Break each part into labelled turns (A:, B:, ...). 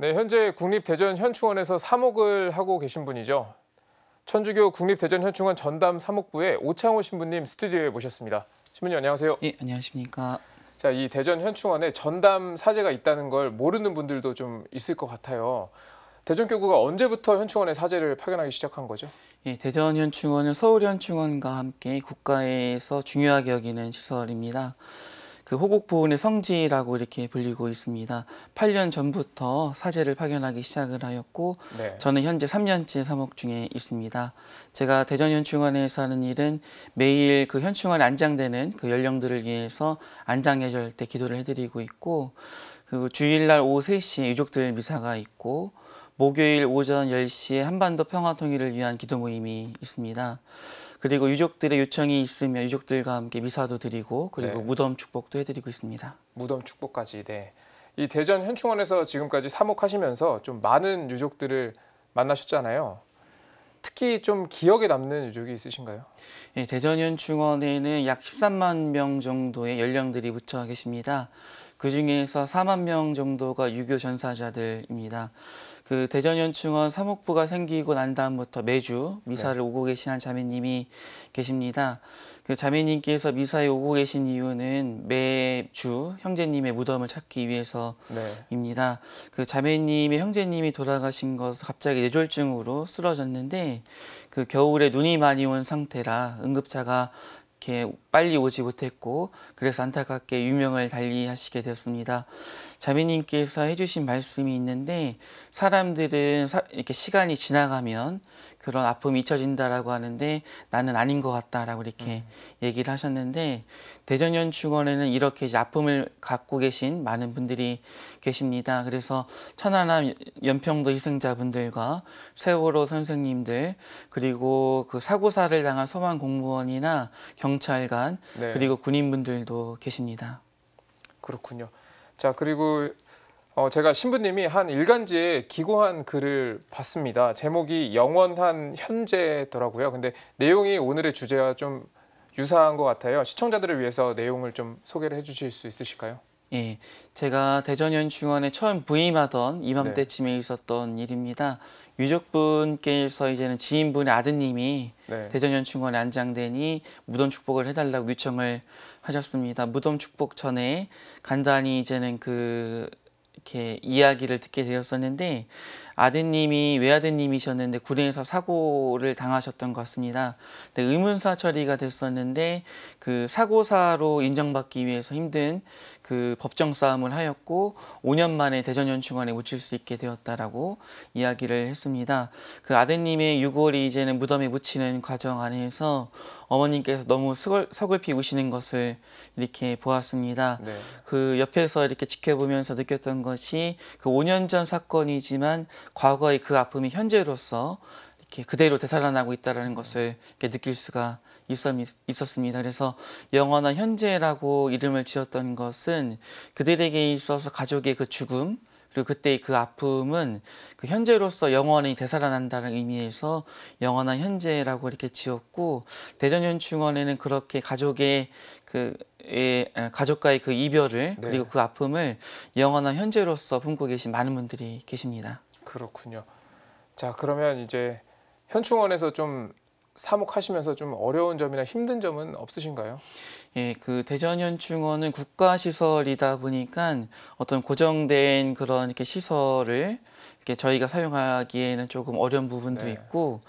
A: 네, 현재 국립대전현충원에서 사목을 하고 계신 분이죠. 천주교 국립대전현충원 전담 사목부의 오창호 신부님 스튜디오에 모셨습니다. 신부님 안녕하세요. 네, 안녕하십니까. 자, 이 대전현충원에 전담 사제가 있다는 걸 모르는 분들도 좀 있을 것 같아요. 대전교구가 언제부터 현충원에 사제를 파견하기 시작한 거죠? 예,
B: 대전현충원은 서울현충원과 함께 국가에서 중요하게 여기는 시설입니다. 그 호국 보훈의 성지라고 이렇게 불리고 있습니다. 8년 전부터 사제를 파견하기 시작을 하였고 네. 저는 현재 3년째 사목 중에 있습니다. 제가 대전 현충원에서 하는 일은 매일 그 현충원에 안장되는 그 연령들을 위해서 안장예절 때 기도를 해드리고 있고 그고 주일날 오후 3시에 유족들 미사가 있고 목요일 오전 10시에 한반도 평화 통일을 위한 기도 모임이 있습니다. 그리고 유족들의 요청이 있으면 유족들과 함께 미사도 드리고 그리고 네. 무덤 축복도 해드리고 있습니다.
A: 무덤 축복까지 네. 이 대전 현충원에서 지금까지 사목하시면서 좀 많은 유족들을 만나셨잖아요. 특히 좀 기억에 남는 유족이 있으신가요? 예, 대전 현충원에는 약 13만 명 정도의
B: 연령들이 묻혀 계십니다. 그 중에서 4만 명 정도가 유교 전사자들입니다. 그 대전연충원 사목부가 생기고 난 다음부터 매주 미사를 네. 오고 계신 한 자매님이 계십니다. 그 자매님께서 미사에 오고 계신 이유는 매주 형제님의 무덤을 찾기 위해서입니다. 네. 그 자매님의 형제님이 돌아가신 것 갑자기 뇌졸중으로 쓰러졌는데 그 겨울에 눈이 많이 온 상태라 응급차가 이렇게 빨리 오지 못했고 그래서 안타깝게 유명을 달리하시게 되었습니다. 자매님께서 해주신 말씀이 있는데 사람들은 사, 이렇게 시간이 지나가면 그런 아픔이 잊혀진다라고 하는데 나는 아닌 것 같다라고 이렇게 음. 얘기를 하셨는데 대전연 중원에는 이렇게 이제 아픔을 갖고 계신 많은 분들이 계십니다. 그래서 천안함 연평도 희생자분들과 세월호 선생님들 그리고 그 사고사를 당한 소방 공무원이나 경찰관 네. 그리고 군인분들도 계십니다.
A: 그렇군요. 자, 그리고 어, 제가 신부님이 한 일간지에 기고한 글을 봤습니다. 제목이 영원한 현재더라고요. 근데 내용이 오늘의 주제와 좀 유사한 것 같아요. 시청자들을 위해서 내용을 좀 소개를 해주실 수 있으실까요?
B: 예, 제가 대전연중원에 처음 부임하던 네. 이맘때쯤에 네. 있었던 일입니다. 유족분께서 이제는 지인분의 아드님이 네. 대전연충원에 안장되니 무덤 축복을 해달라고 요청을 하셨습니다. 무덤 축복 전에 간단히 이제는 그 이렇게 이야기를 듣게 되었었는데 아드님이 외아드님이셨는데 구내에서 사고를 당하셨던 것 같습니다. 근 네, 의문사 처리가 됐었는데 그 사고사로 인정받기 위해서 힘든 그 법정 싸움을 하였고 5년 만에 대전연충원에 묻힐 수 있게 되었다라고 이야기를 했습니다. 그 아드님의 유골이 이제는 무덤에 묻히는 과정 안에서 어머님께서 너무 서글, 서글피 우시는 것을 이렇게 보았습니다. 네. 그 옆에서 이렇게 지켜보면서 느꼈던 것이 그 5년 전 사건이지만 과거의 그 아픔이 현재로서 이렇게 그대로 되살아나고 있다는 것을 느낄 수가 있었습니다. 그래서 영원한 현재라고 이름을 지었던 것은 그들에게 있어서 가족의 그 죽음, 그리고 그때의 그 아픔은 그 현재로서 영원히 되살아난다는 의미에서 영원한 현재라고 이렇게 지었고 대전현충원에는 그렇게 가족의 그 가족과의 그 이별을 네. 그리고 그 아픔을 영원한 현재로서 품고 계신 많은 분들이
A: 계십니다. 그렇군요. 자 그러면 이제 현충원에서 좀 사목하시면서 좀 어려운 점이나 힘든 점은 없으신가요? 예, 그 대전현충원은
B: 국가 시설이다 보니까 어떤 고정된 그런 이렇게 시설을 저희가 사용하기에는 조금 어려운 부분도 네. 있고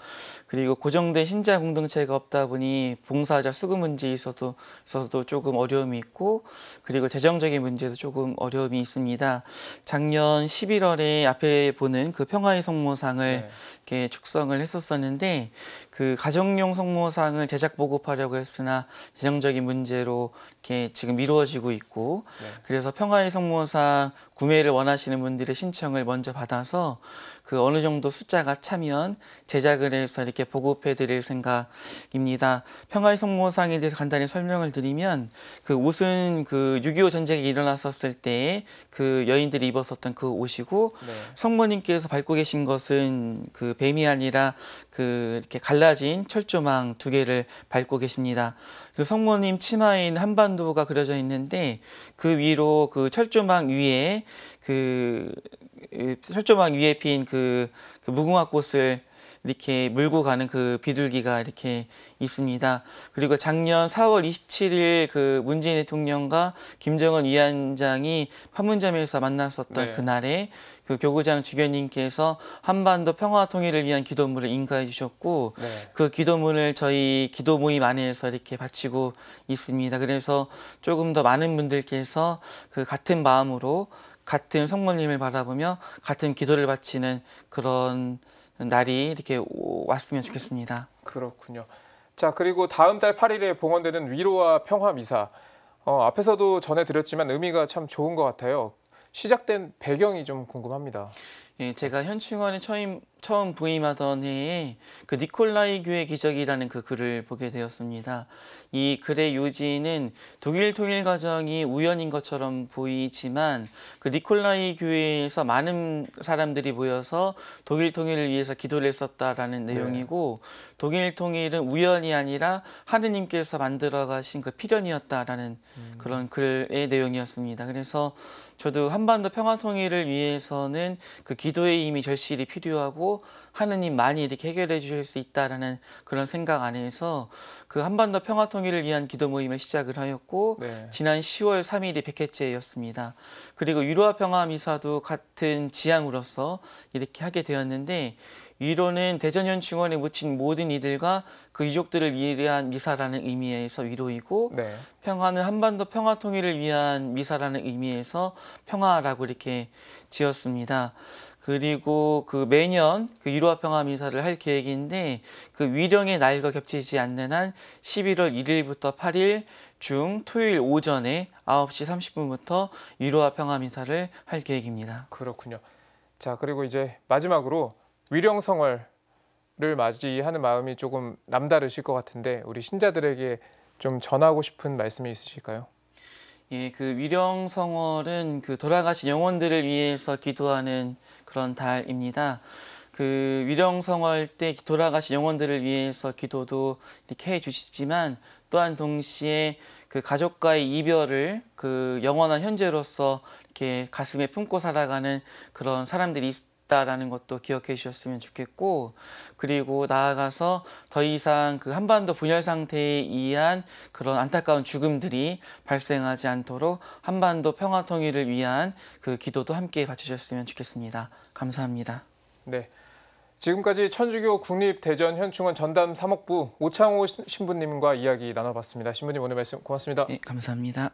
B: 그리고 고정된 신자 공동체가 없다 보니 봉사자 수급 문제에서도 있어서도 조금 어려움이 있고 그리고 재정적인 문제도 조금 어려움이 있습니다. 작년 11월에 앞에 보는 그 평화의 성모상을 네. 이렇게 축성을 했었었는데 그 가정용 성모상을 제작 보급하려고 했으나 재정적인 문제로 이렇게 지금 미루어지고 있고 네. 그래서 평화의 성모상 구매를 원하시는 분들의 신청을 먼저 받아서 어그 어느 정도 숫자가 차면 제작을 해서 이렇게 보급해 드릴 생각입니다. 평화의 선모상에 대해서 간단히 설명을 드리면 그 옷은 그 6.25 전쟁이 일어났었을 때 그 여인들이 입었었던 그 옷이고 네. 성모님께서 밟고 계신 것은 그 뱀이 아니라 그 이렇게 갈라진 철조망 두 개를 밟고 계십니다. 그 성모님 치마인 한반도가 그려져 있는데 그 위로 그 철조망 위에 그 철조망 위에 핀그 그 무궁화 꽃을 이렇게 물고 가는 그 비둘기가 이렇게 있습니다. 그리고 작년 4월 27일 그 문재인 대통령과 김정은 위원장이 판문점에서 만났었던 네. 그날에 그 교구장 주교님께서 한반도 평화 통일을 위한 기도문을 인가해 주셨고 네. 그 기도문을 저희 기도 모임 안에서 이렇게 바치고 있습니다. 그래서 조금 더 많은 분들께서 그 같은 마음으로 같은 성모님을 바라보며 같은 기도를 바치는 그런 날이 이렇게 왔으면 좋겠습니다.
A: 그렇군요. 자 그리고 다음 달 8일에 봉헌되는 위로와 평화 미사 어, 앞에서도 전해드렸지만 의미가 참 좋은 것 같아요. 시작된 배경이 좀 궁금합니다. 예, 제가 현충원에 처임 처음 부임하던 해에 그 니콜라이 교회
B: 기적이라는 그 글을 보게 되었습니다. 이 글의 요지는 독일 통일 과정이 우연인 것처럼 보이지만 그 니콜라이 교회에서 많은 사람들이 모여서 독일 통일을 위해서 기도를 했었다라는 네. 내용이고 네. 독일 통일은 우연이 아니라 하느님께서 만들어 가신 그 필연이었다라는 음. 그런 글의 내용이었습니다. 그래서 저도 한반도 평화 통일을 위해서는 그 기도의 힘이 절실히 필요하고 하느님 많이 이렇게 해결해 주실 수 있다라는 그런 생각 안에서 그 한반도 평화 통일을 위한 기도 모임을 시작을 하였고 네. 지난 10월 3일이 백해째였습니다. 그리고 위로와 평화 미사도 같은 지향으로서 이렇게 하게 되었는데 위로는 대전현 중원에 묻힌 모든 이들과 그 유족들을 위한 미사라는 의미에서 위로이고 네. 평화는 한반도 평화 통일을 위한 미사라는 의미에서 평화라고 이렇게 지었습니다. 그리고 그 매년 그 위로와 평화 미사를 할 계획인데 그 위령의 날과 겹치지 않는 한 11월 1일부터 8일 중 토요일 오전에
A: 9시 30분부터 위로와 평화 미사를 할 계획입니다. 그렇군요. 자, 그리고 이제 마지막으로 위령 성월을 맞이하는 마음이 조금 남다르실 것 같은데 우리 신자들에게 좀 전하고 싶은 말씀이 있으실까요?
B: 예, 그 위령성월은
A: 그 돌아가신 영혼들을 위해서 기도하는
B: 그런 달입니다. 그 위령성월 때 돌아가신 영혼들을 위해서 기도도 이렇게 해 주시지만 또한 동시에 그 가족과의 이별을 그 영원한 현재로서 이렇게 가슴에 품고 살아가는 그런 사람들이 있다라는 것도 기억해 주셨으면 좋겠고 그리고 나아가서 더 이상 그 한반도 분열 상태에 의한 그런 안타까운 죽음들이 발생하지 않도록 한반도 평화 통일을 위한 그 기도도 함께 바치셨으면 좋겠습니다. 감사합니다.
A: 네. 지금까지 천주교 국립대전현충원 전담 사목부 오창호 신부님과 이야기 나눠봤습니다. 신부님 오늘 말씀 고맙습니다. 네, 감사합니다.